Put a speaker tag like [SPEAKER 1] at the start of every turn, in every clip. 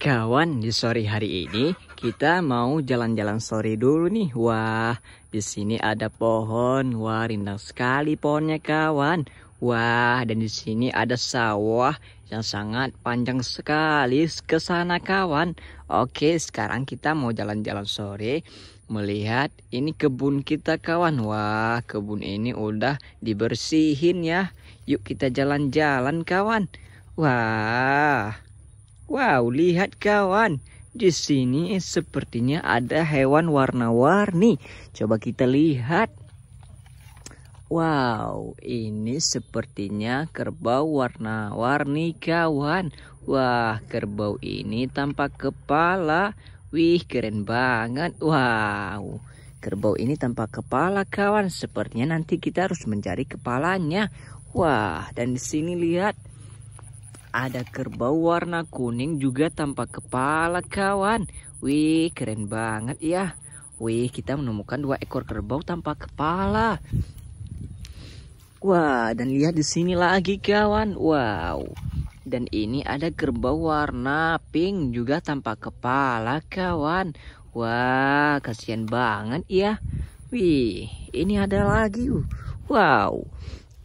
[SPEAKER 1] Kawan, di sore hari ini kita mau jalan-jalan sore dulu nih. Wah, di sini ada pohon. Wah, rindang sekali pohonnya kawan. Wah, dan di sini ada sawah yang sangat panjang sekali ke sana kawan. Oke, sekarang kita mau jalan-jalan sore melihat ini kebun kita kawan. Wah, kebun ini udah dibersihin ya. Yuk kita jalan-jalan kawan. Wah. Wow, lihat kawan. Di sini sepertinya ada hewan warna-warni. Coba kita lihat. Wow, ini sepertinya kerbau warna-warni kawan. Wah, kerbau ini tanpa kepala. Wih, keren banget. Wow. Kerbau ini tanpa kepala kawan. Sepertinya nanti kita harus mencari kepalanya. Wah, dan di sini lihat ada kerbau warna kuning juga tanpa kepala kawan. Wih keren banget ya. Wih kita menemukan dua ekor kerbau tanpa kepala. Wah dan lihat di sini lagi kawan. Wow. Dan ini ada kerbau warna pink juga tanpa kepala kawan. Wah kasihan banget ya. Wih ini ada lagi. Wow.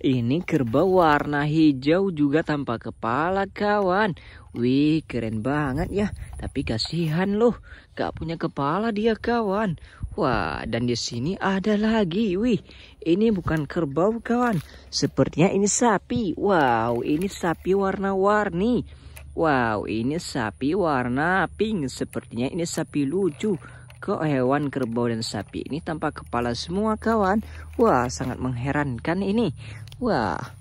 [SPEAKER 1] Ini kerbau warna hijau juga tanpa kepala kawan. Wih keren banget ya. Tapi kasihan loh. Gak punya kepala dia kawan. Wah dan di sini ada lagi. Wih ini bukan kerbau kawan. Sepertinya ini sapi. Wow ini sapi warna-warni. Wow ini sapi warna pink. Sepertinya ini sapi lucu Kok hewan kerbau dan sapi ini tanpa kepala semua kawan. Wah sangat mengherankan ini. Wah.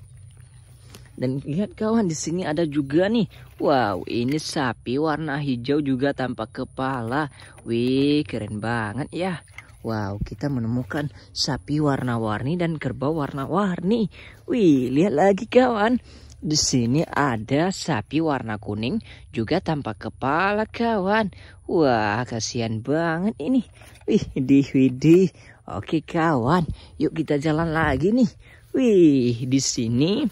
[SPEAKER 1] Dan lihat kawan di sini ada juga nih. Wow, ini sapi warna hijau juga tanpa kepala. Wih, keren banget ya. Wow, kita menemukan sapi warna-warni dan kerbau warna-warni. Wih, lihat lagi kawan. Di sini ada sapi warna kuning juga tanpa kepala kawan. Wah, kasihan banget ini. Wih, di Oke kawan, yuk kita jalan lagi nih. Wih, di sini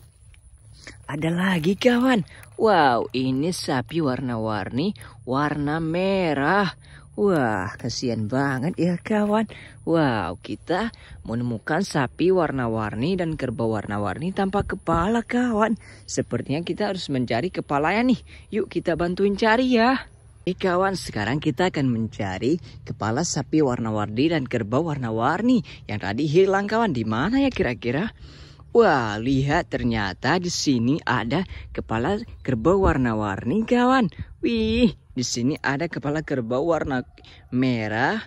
[SPEAKER 1] ada lagi kawan. Wow, ini sapi warna-warni, warna merah. Wah, kasihan banget ya kawan. Wow, kita menemukan sapi warna-warni dan kerbau warna-warni tanpa kepala kawan. Sepertinya kita harus mencari kepalanya nih. Yuk kita bantuin cari ya eh kawan, sekarang kita akan mencari kepala sapi warna-warni dan kerbau warna-warni yang tadi hilang kawan. Di mana ya kira-kira? Wah, lihat ternyata di sini ada kepala kerbau warna-warni kawan. Wih, di sini ada kepala kerbau warna merah,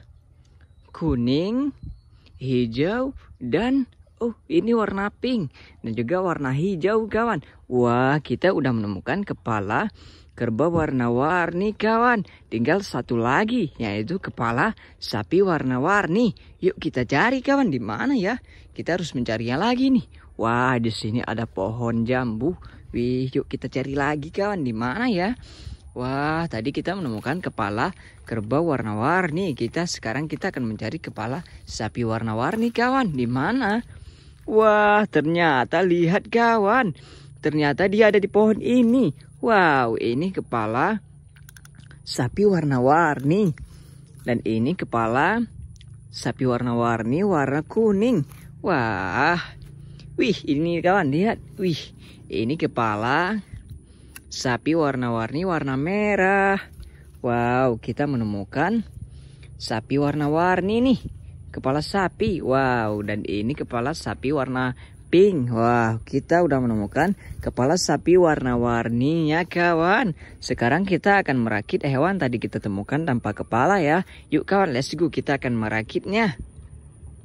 [SPEAKER 1] kuning, hijau, dan oh ini warna pink dan juga warna hijau kawan. Wah, kita udah menemukan kepala Kerbau warna-warni kawan. Tinggal satu lagi yaitu kepala sapi warna-warni. Yuk kita cari kawan di mana ya? Kita harus mencarinya lagi nih. Wah, di sini ada pohon jambu. Wih, yuk kita cari lagi kawan di mana ya? Wah, tadi kita menemukan kepala kerbau warna-warni. Kita sekarang kita akan mencari kepala sapi warna-warni, kawan. Di mana? Wah, ternyata lihat kawan. Ternyata dia ada di pohon ini. Wow, ini kepala sapi warna-warni. Dan ini kepala sapi warna-warni warna kuning. Wah. Wih, ini kawan lihat. Wih, ini kepala sapi warna-warni warna merah. Wow, kita menemukan sapi warna-warni nih. Kepala sapi. Wow, dan ini kepala sapi warna pink. Wah, kita udah menemukan kepala sapi warna-warni ya kawan. Sekarang kita akan merakit hewan eh, tadi kita temukan tanpa kepala ya. Yuk kawan, let's go. Kita akan merakitnya.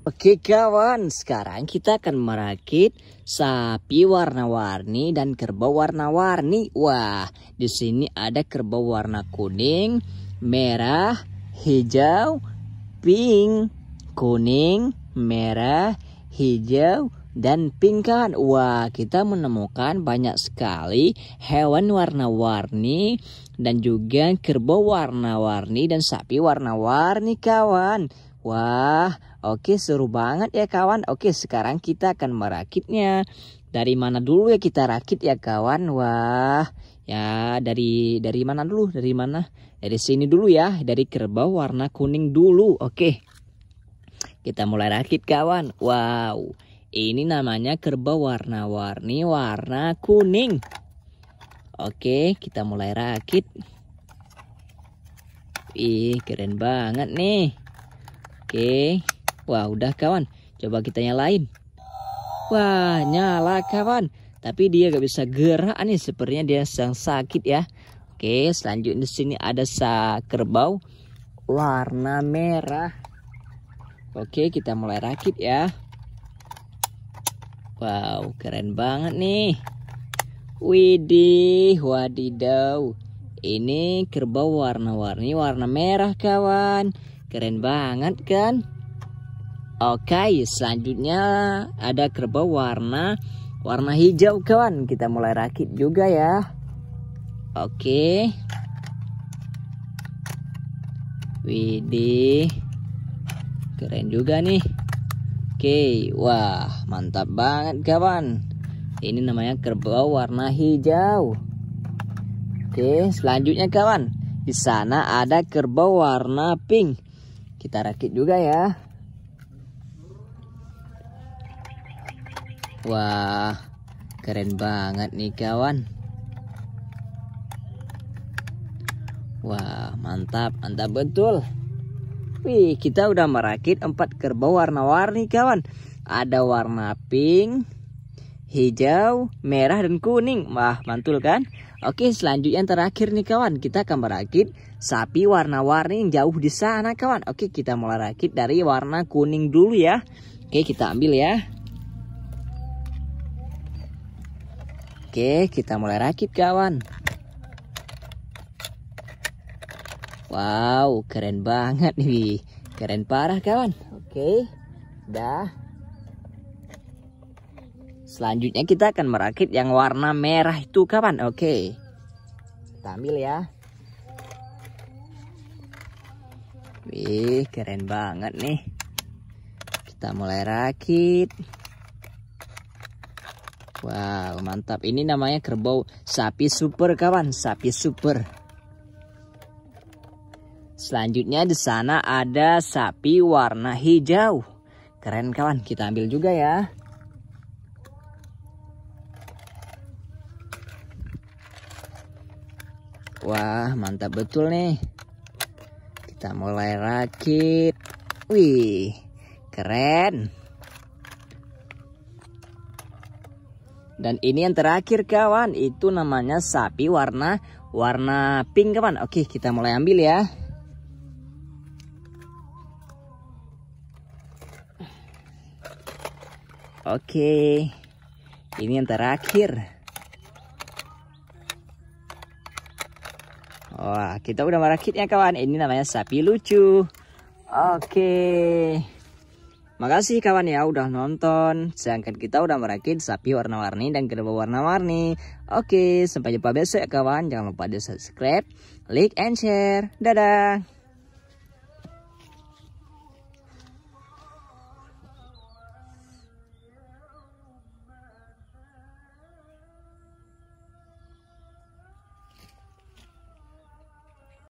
[SPEAKER 1] Oke kawan, sekarang kita akan merakit sapi warna-warni dan kerbau warna-warni. Wah, di sini ada kerbau warna kuning, merah, hijau, pink, kuning, merah, hijau, dan pingkan. Wah, kita menemukan banyak sekali hewan warna-warni dan juga kerbau warna-warni dan sapi warna-warni kawan. Wah, oke seru banget ya kawan. Oke, sekarang kita akan merakitnya. Dari mana dulu ya kita rakit ya kawan? Wah, ya dari dari mana dulu? Dari mana? Dari sini dulu ya, dari kerbau warna kuning dulu. Oke. Kita mulai rakit kawan. Wow. Ini namanya kerbau warna-warni warna kuning. Oke, kita mulai rakit. Ih, keren banget nih. Oke. Wah, udah kawan. Coba kita nyalain. Wah, nyala kawan. Tapi dia gak bisa gerak nih. Sepertinya dia sedang sakit ya. Oke, selanjutnya di sini ada kerbau warna merah. Oke, kita mulai rakit ya. Wow, keren banget nih. Widih, wadidaw. Ini kerbau warna-warni warna merah kawan. Keren banget kan? Oke, selanjutnya ada kerbau warna warna hijau kawan. Kita mulai rakit juga ya. Oke. Widih. Keren juga nih. Oke, wah mantap banget kawan. Ini namanya kerbau warna hijau. Oke, selanjutnya kawan. Di sana ada kerbau warna pink. Kita rakit juga ya. Wah, keren banget nih kawan. Wah, mantap, mantap betul. Wih, kita udah merakit empat kerbau warna-warni kawan. Ada warna pink, hijau, merah, dan kuning. Wah, mantul kan? Oke, selanjutnya yang terakhir nih kawan. Kita akan merakit sapi warna-warni yang jauh di sana kawan. Oke, kita mulai rakit dari warna kuning dulu ya. Oke, kita ambil ya. Oke, kita mulai rakit kawan. Wow, keren banget nih. Keren parah kawan. Oke, dah. Selanjutnya kita akan merakit yang warna merah itu kawan. Oke. Kita ambil ya. Wih, keren banget nih. Kita mulai rakit. Wow, mantap. Ini namanya kerbau sapi super kawan, sapi super. Selanjutnya di sana ada sapi warna hijau. Keren kawan, kita ambil juga ya. Wah, mantap betul nih. Kita mulai rakit. Wih, keren. Dan ini yang terakhir kawan, itu namanya sapi warna warna pink kawan. Oke, kita mulai ambil ya. Oke, ini yang terakhir. Wah, kita udah merakitnya kawan. Ini namanya sapi lucu. Oke. Makasih kawan ya udah nonton. Sedangkan kita udah merakit sapi warna-warni dan kerbau warna-warni. Oke, sampai jumpa besok ya kawan. Jangan lupa di subscribe, like, and share. Dadah!